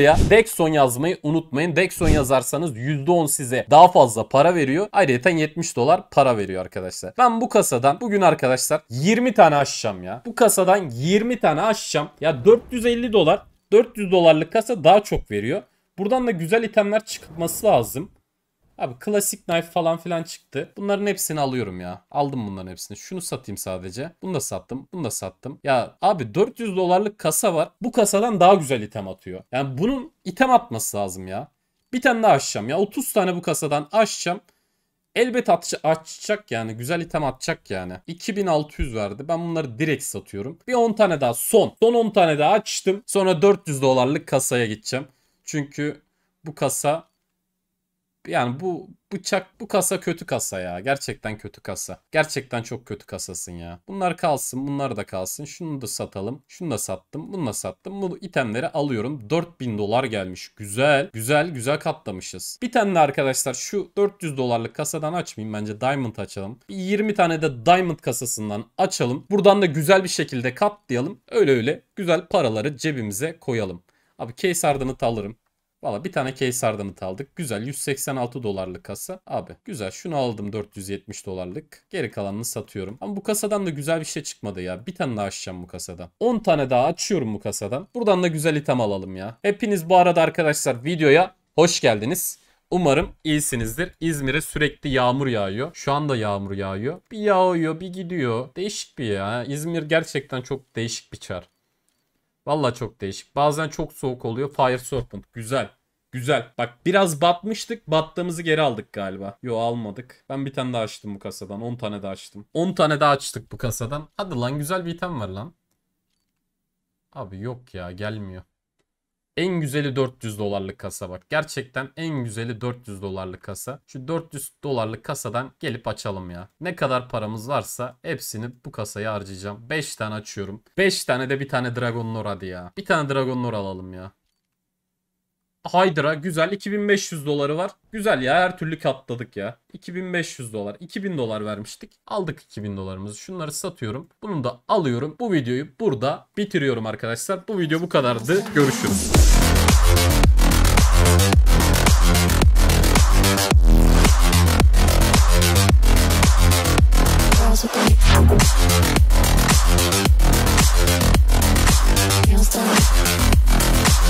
Buraya Dexon yazmayı unutmayın. Dexon yazarsanız %10 size daha fazla para veriyor. Ayrıca 70 dolar para veriyor arkadaşlar. Ben bu kasadan bugün arkadaşlar 20 tane açacağım ya. Bu kasadan 20 tane açacağım. Ya 450 dolar 400 dolarlık kasa daha çok veriyor. Buradan da güzel itemler çıkması lazım. Abi klasik knife falan filan çıktı. Bunların hepsini alıyorum ya. Aldım bunların hepsini. Şunu satayım sadece. Bunu da sattım. Bunu da sattım. Ya abi 400 dolarlık kasa var. Bu kasadan daha güzel item atıyor. Yani bunun item atması lazım ya. Bir tane daha açacağım ya. 30 tane bu kasadan açacağım. Elbet atış açacak yani. Güzel item atacak yani. 2600 verdi. Ben bunları direkt satıyorum. Bir 10 tane daha son. Son 10 tane daha açtım. Sonra 400 dolarlık kasaya gideceğim. Çünkü bu kasa yani bu bıçak bu kasa kötü kasa ya. Gerçekten kötü kasa. Gerçekten çok kötü kasasın ya. Bunlar kalsın bunlar da kalsın. Şunu da satalım. Şunu da sattım. Bunu da sattım. Bu itemleri alıyorum. 4000 dolar gelmiş. Güzel. Güzel güzel katlamışız. Bir tane de arkadaşlar şu 400 dolarlık kasadan açmayayım. Bence diamond açalım. Bir 20 tane de diamond kasasından açalım. Buradan da güzel bir şekilde katlayalım. Öyle öyle güzel paraları cebimize koyalım. Abi case ardını alırım. Valla bir tane case ardamit aldık. Güzel 186 dolarlık kasa. Abi güzel şunu aldım 470 dolarlık. Geri kalanını satıyorum. Ama bu kasadan da güzel bir şey çıkmadı ya. Bir tane daha açacağım bu kasadan. 10 tane daha açıyorum bu kasadan. Buradan da güzel item alalım ya. Hepiniz bu arada arkadaşlar videoya hoş geldiniz. Umarım iyisinizdir. İzmir'e sürekli yağmur yağıyor. Şu anda yağmur yağıyor. Bir yağıyor bir gidiyor. Değişik bir ya. İzmir gerçekten çok değişik bir çar. Valla çok değişik. Bazen çok soğuk oluyor. Fire Serpent. Güzel. Güzel. Bak biraz batmıştık. Battığımızı geri aldık galiba. Yo almadık. Ben bir tane daha açtım bu kasadan. 10 tane daha açtım. 10 tane daha açtık bu kasadan. Hadi lan güzel bir item var lan. Abi yok ya gelmiyor. En güzeli 400 dolarlık kasa bak. Gerçekten en güzeli 400 dolarlık kasa. Şu 400 dolarlık kasadan gelip açalım ya. Ne kadar paramız varsa hepsini bu kasaya harcayacağım. 5 tane açıyorum. 5 tane de bir tane Dragon Lore hadi ya. Bir tane Dragon Lore alalım ya. Hydra güzel 2500 doları var. Güzel ya her türlü katladık ya. 2500 dolar 2000 dolar vermiştik. Aldık 2000 dolarımızı. Şunları satıyorum. Bunu da alıyorum. Bu videoyu burada bitiriyorum arkadaşlar. Bu video bu kadardı. Görüşürüz. Feels like